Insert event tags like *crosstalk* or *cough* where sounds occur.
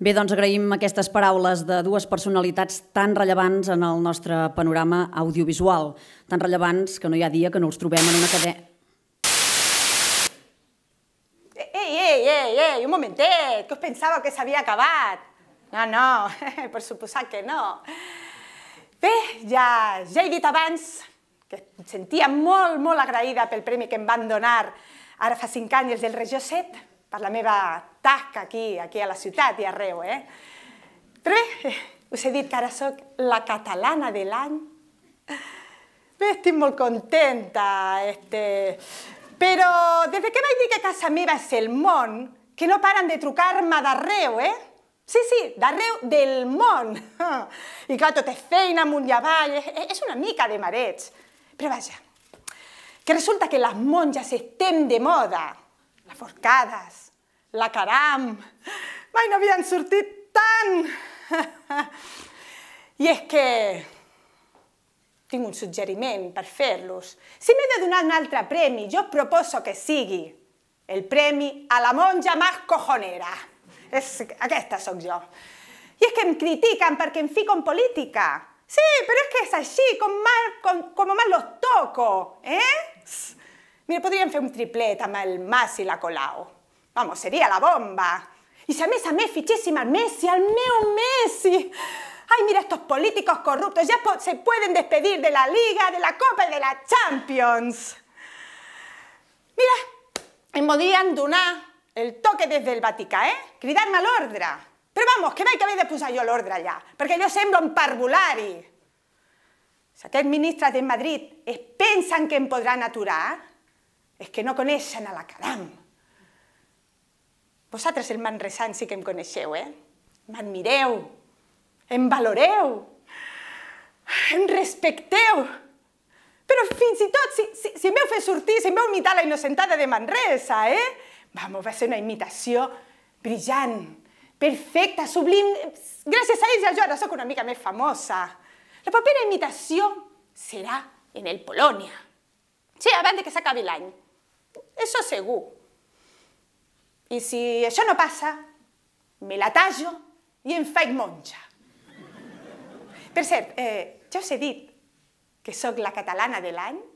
Bé, doncs agraïm aquestes paraules de dues personalitats tan rellevants en el nostre panorama audiovisual, tan rellevants que no hi ha dia que no els trobem en una cadena... Ei, ei, ei, ei, un momentet, que us pensava que s'havia acabat. Ah, no, no, *laughs* per suposar que no. Bé, ja, ja he dit abans que em sentia molt, molt agraïda pel premi que em van donar ara fa cinc anys els del Regió 7, per la meva tasca aquí, aquí a la ciutat i arreu. Eh? Però bé, eh, us he dit que ara sóc la catalana de l'any. Bé, estic molt contenta. Este... Però des que vaig dir que casa meva és el món, que no paren de trucar-me d'arreu, eh? Sí, sí, d'arreu del món. I clar, tot és feina amunt i avall, és una mica de mareig. Però vaja, que resulta que les monges estem de moda la Forcades, la Caram... Mai no havien sortit tant! I és que tinc un suggeriment per fer-los. Si m'he de donar un altre premi, jo proposo que sigui el premi a la monja más cojonera. És, aquesta sóc jo. I és que em critiquen perquè em fico en política. Sí, però és que és així, com mal, com, com mal los toco, eh? Mira, podrían hacer un triplete amb el Mas la colao. Vamos, sería la bomba. Y si a més a Messi, al meu Messi... Ay, mira, estos políticos corruptos ya se pueden despedir de la Liga, de la Copa y de la Champions. Mira, en podrien donar el toque desde el Vaticà, eh? cridar pero Pero vamos, que haber haver de posar jo l'ordre ya yo yo semblo un parvulari. Si aquests ministras de Madrid es que em podrá aturar, és que no coneixen a la Caram. Vosaltres el manresans sí que em coneixeu, eh? M'admireu, em valoreu, em respecteu, però fins i tot, si, si, si m'heu fet sortir, si m'heu imitat la innocentada de Manresa, eh? Vamos, va ser una imitació brillant, perfecta, sublim... Gràcies a ella jo ara sóc una mica més famosa. La propera imitació serà en el Polònia. Sí, abans de que s'acabi l'any. Això segur. I si això no passa, me la tallo i em faig monja. Per cert, eh, ja us he dit que sóc la catalana de l'any